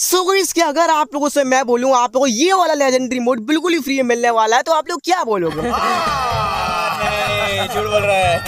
सो so, इसके अगर आप लोगों से मैं बोलूं आप लोगों को ये वाला लेजेंडरी मोड बिल्कुल ही फ्री में मिलने वाला है तो आप लोग क्या बोलोगे हाँ, झूठ बोल रहा है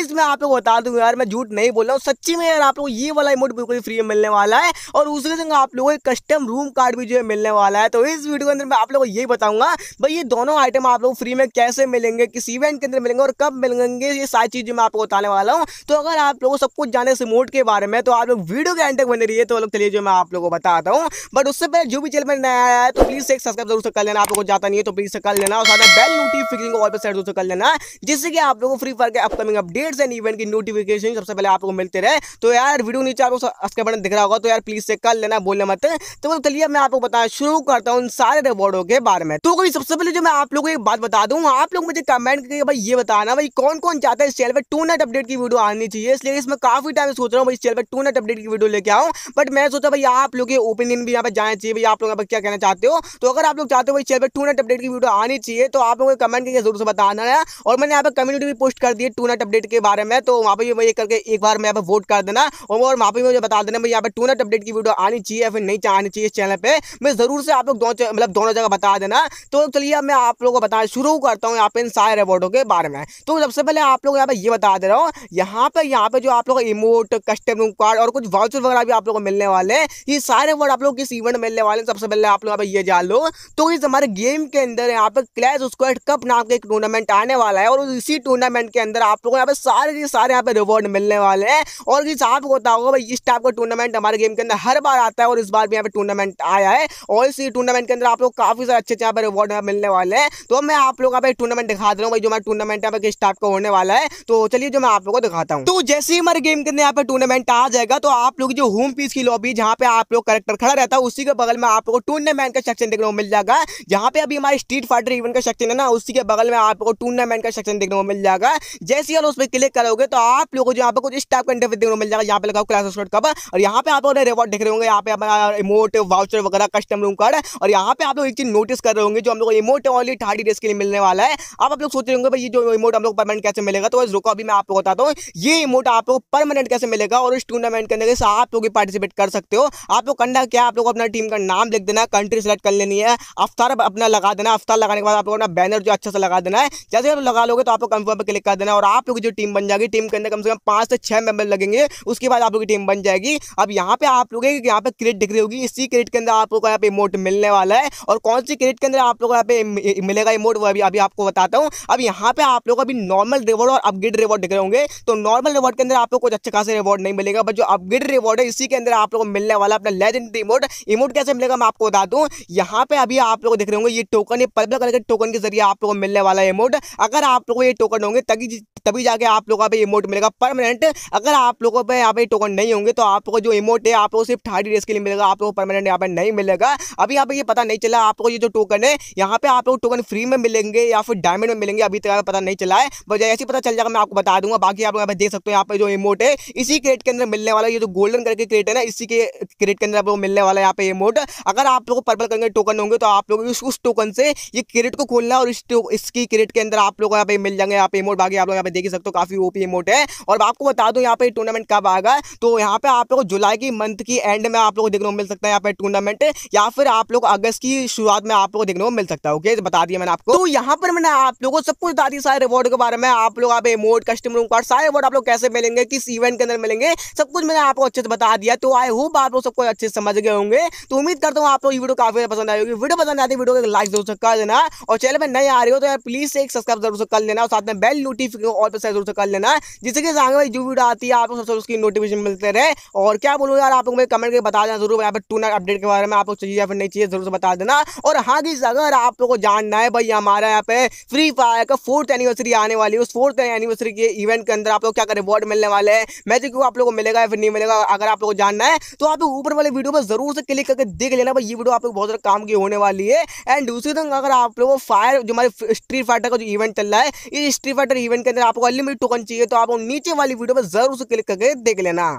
गाइस मैं आप लोग बता दूंगा यार मैं झूठ नहीं बोल रहा हूँ सच्ची में यार आप लोग ये वाला इमोट बिल्कुल फ्री में मिलने वाला है और उसके संग आप लोगों को कस्टम रूम कार्ड भी जो है मिलने वाला है तो इस वीडियो के अंदर मैं आप लोगों को यही बताऊंगा भाई ये दोनों आइटम आप लोग फ्री में कैसे मिलेंगे किस इवेंट के अंदर मिलेंगे और कब मिलेंगे ये सारी चीज़ मैं आपको बताने वाला हूँ तो अगर आप लोगों सब कुछ जाने से इमोट के बारे में तो आप लोग वीडियो के एंड तक बने रहिए तो लोग चलिए जो मैं आप लोगों को बताता हूँ बट उससे पहले जो भी चैनल में नया आया है तो प्लीज़ एक सब्सक्राइब जरूर से कर लेना आप लोगों को जाता नहीं है तो प्लीज़ से कर लेना और साथ बेल नोटिफिकेशन को ऑल पर सेट जरूर से कर लेना जिससे कि आप लोगों को फ्री फायर के upcoming update updates and event की नोटिफिकेशन सबसे पहले आपको मिलते रहे तो यार वीडियो नीचे आपको उसके बटन दिख रहा होगा तो यार प्लीज से कर लेना बोलने मत तो चलिए मैं आपको बताना शुरू करता हूँ सारे रिवॉर्डों के बारे में तो कोई सबसे पहले जो मैं आप लोगों को एक बात बता दूँ आप लोग मुझे कमेंट करके भाई ये बताना भाई कौन कौन चाहता है इस चैनल पर टू नेट अपडेट की वीडियो आनी चाहिए इसलिए इसमें काफी टाइम सोच रहा हूँ इस चैनल पर टू नेट अपडेट की वीडियो लेके आऊँ बट मैं सोचा भाई आप लोग ओपिनियन भी यहाँ पर जाना चाहिए भाई आप लोग यहाँ क्या कहना चाहते हो तो अगर आप लोग चाहते हो भाई चैनल पर टू नेट अपडेट की वीडियो आनी चाहिए तो आप लोगों को कमेंट करके जरूर से बताना है और मैंने यहाँ पर कम्युनिटी भी पोस्ट कर दी है टू नेट अपडेट के बारे में तो वहाँ पर भी मुझे करके एक बार मैं वोट कर देना और वहाँ पर भी मुझे बता देना यहाँ पर टूनट अपडेट की वीडियो आनी चाहिए या फिर नहीं आनी चाहिए इस चैनल पर मैं ज़रूर से आप लोग दोनों मतलब दोनों जगह बता देना तो चलिए मैं आप लोगों को बता शुरू करता हूँ यहाँ पे इन सारे रिवॉर्डों के बारे में तो सबसे पहले आप लोग यहाँ पर ये बता दे रहा हूँ यहाँ पर यहाँ पर जो आप लोग इमोट कस्टम कार्ड और कुछ वाउचर वगैरह भी आप लोगों को मिलने वाले हैं ये सारे वर्ड आप लोग किस इवेंट मिलने वाले हैं सबसे पहले आप लोग यहाँ पे ये जान लो तो इस हमारे गेम के अंदर यहाँ पर क्लैश स्क्वाड कप नाम का एक टूर्नामेंट आने वाला है और इसी टूर्नामेंट के अंदर आप लोगों को यहाँ पर सारे के सारे यहाँ पे रिवॉर्ड मिलने वाले हैं और किसी आपको पता होगा भाई इस टाइप का टूर्नामेंट हमारे गेम के अंदर हर बार आता है और इस बार भी यहाँ पे टूर्नामेंट आया है और इसी टूर्नामेंट के अंदर आप लोग काफी सारे अच्छे अच्छे यहाँ पे रिवॉर्ड मिलने वाले हैं तो मैं आप लोग यहाँ पे टूर्नामेंट दिखा दे रहा हूँ भाई जो हमारे टूर्नामेंट यहाँ पे किस टाइप का होने वाला है तो चलिए जो मैं आप लोग को दिखाता हूँ तो जैसे ही हमारे गेम के अंदर यहाँ पे टूर्नामेंट आ जाएगा तो आप लोग जो होम पीस की लॉबी जहाँ पे आप लोग करेक्टर खड़ा रहता है उसी के बगल में आप लोग टूर्नामेंट का सेक्शन देखने को मिल जाएगा जहाँ पे अभी हमारे स्ट्रीट फाइटर इवेंट का सेक्शन है ना उसी के बगल में आपको टूर्नामेंट का सेक्शन देखने को मिल जाएगा जैसे ही उस पर क्लिक करोगे तो आप लोगों को यहाँ पे कुछ इस टाइप का इंटरफेस देखने को मिल जाएगा यहाँ पे लगाओ क्लास स्टोर कब और यहाँ पे आप लोग रिवॉर्ड देख रहे होंगे यहाँ पे इमोट वाउचर वगैरह कस्टम रूम कार्ड और यहाँ पे आप लोग एक चीज नोटिस कर रहे होंगे जो हम लोग इमोट ऑनली थर्टी डेज के लिए मिलने वाला है आप आप लोग सोच रहे होंगे भाई ये जो इमोट हम लोग परमानेंट कैसे मिलेगा तो रुको अभी मैं आप लोग बताता हूँ ये इमोट आप लोग परमानेंट कैसे मिलेगा और इस टूर्नामेंट के अंदर आप लोग पार्टिसिपेट कर सकते हो आप लोग करना क्या आप लोग अपना टीम का नाम लिख देना कंट्री सेलेक्ट कर लेनी है अफ्तार अपना लगा देना अफ्तार लगाने के बाद आप लोग अपना बैनर जो अच्छा से लगा देना है जैसे आप लगा लोगे तो आप लोग कंफर्म पर क्लिक कर देना और आप लोग जो टीम बन जाएगी टीम के अंदर कम से कम पाँच से छः मेंबर लगेंगे उसके बाद आप लोग की टीम बन जाएगी अब यहाँ पे आप लोग यहाँ पे क्रेडिट दिख रही होगी इसी क्रेडिट के अंदर आप लोग को यहाँ पे इमोट मिलने वाला है और कौन सी क्रेडिट के अंदर आप लोग यहाँ पे मिलेगा इमोट वो अभी अभी आपको बताता हूँ अब यहाँ पे आप लोग अभी नॉर्मल रिवॉर्ड और अपग्रेड रिवॉर्ड दिख रहे होंगे तो नॉर्मल रिवॉर्ड के अंदर आप लोग कुछ अच्छा खासा रिवॉर्ड नहीं मिलेगा बट जो अपग्रेड रिवॉर्ड है इसी के अंदर आप लोग को मिलने वाला अपना लेजेंड इमोट इमोट कैसे मिलेगा मैं आपको बता दूँ यहाँ पे अभी आप लोग देख रहे होंगे ये टोकन पर्पल कलर के टोकन के जरिए आप लोग को मिलने वाला है इमोट अगर आप लोग ये टोकन होंगे तभी तभी जाके आप लोगों को इमोट मिलेगा परमानेंट अगर आप लोगों पर यहाँ पे टोकन नहीं होंगे तो को जो इमोट है आपको सिर्फ थर्टी डेज के लिए मिलेगा आप लोगों को परमानेंट यहाँ पे नहीं मिलेगा अभी यहाँ पे ये पता नहीं चला आपको ये जो टोकन है यहाँ पे आप लोग टोकन फ्री में मिलेंगे या फिर डायमंड में मिलेंगे अभी तक पता नहीं चला है बजाय ऐसे पता चल जाएगा मैं आपको बता दूंगा बाकी आप लोग यहाँ पे देख सकते हो यहाँ पे जो इमोट है इसी क्रेट के अंदर मिलने वाला ये जो गोल्डन करके क्रेट है ना इसी के क्रेट के अंदर आप लोग मिलने वाला यहाँ पे इमोट अगर आप लोग पर्पल कलर के टोकन होंगे तो आप लोग उस टोकन से ये क्रेट को खोलना और इसकी क्रेट के अंदर आप लोग यहाँ पे मिल जाएंगे यहाँ पे इमोट बाकी आप लोग यहाँ पे पे देख सकते हो काफ़ी ओपी इमोट है और आपको बता दूँ यहाँ पे टूर्नामेंट कब आएगा तो यहाँ पे आप लोग जुलाई की मंथ की एंड में आप लोग देखने को मिल सकता है यहाँ पे टूर्नामेंट या फिर आप लोग अगस्त की शुरुआत में आप लोग देखने को मिल सकता है ओके तो बता दिया मैंने आपको तो यहाँ पर मैंने आप लोगों को सब कुछ बता दिया सारे रिवॉर्ड के बारे में आप लोग इमोट कस्टमर कार्ड सारे रिवॉर्ड आप लोग कैसे मिलेंगे किस इवेंट के अंदर मिलेंगे सब कुछ मैंने आपको अच्छे से बता दिया तो आई होप आप लोग सबको अच्छे समझ गए होंगे तो उम्मीद करता हूँ आप लोग वीडियो काफी पसंद आएगी वीडियो पसंद आती तो वीडियो को लाइक जरूर कर देना और चैनल में नए आ रही हो तो प्लीज एक सब्सक्राइब जरूर कर लेना और साथ में बेल नोटिफिकेशन और पैसा जरूर से कर लेना जिससे कि भाई जो वीडियो आती है आपको सबसे उसकी नोटिफिकेशन मिलते रहे और क्या बोलो यार आप लोग मुझे कमेंट करके बता देना जरूर यहाँ पर टूनर अपडेट के बारे में आपको चाहिए या फिर नहीं चाहिए जरूर से बता देना और हाँ जी अगर आप लोगों को जानना है भाई हमारा यहाँ पे फ्री फायर का फोर्थ एनिवर्सरी आने वाली है उस फोर्थ एनिवर्सरी के इवेंट के अंदर आप लोग क्या रिवॉर्ड मिलने वाले हैं मैं देखो आप लोग को मिलेगा या फिर नहीं मिलेगा अगर आप लोग को जानना है तो आप लोग ऊपर वाले वीडियो पर जरूर से क्लिक करके देख लेना भाई ये वीडियो आप लोग बहुत सारे काम की होने वाली है एंड दूसरी तरह अगर आप लोग फायर जो हमारे स्ट्रीट फाइटर का जो इवेंट चल रहा है इस स्ट्रीट फाइटर इवेंट के अंदर आपको अनलिमिटेड टोकन चाहिए तो आप नीचे वाली वीडियो में जरूर से क्लिक करके देख लेना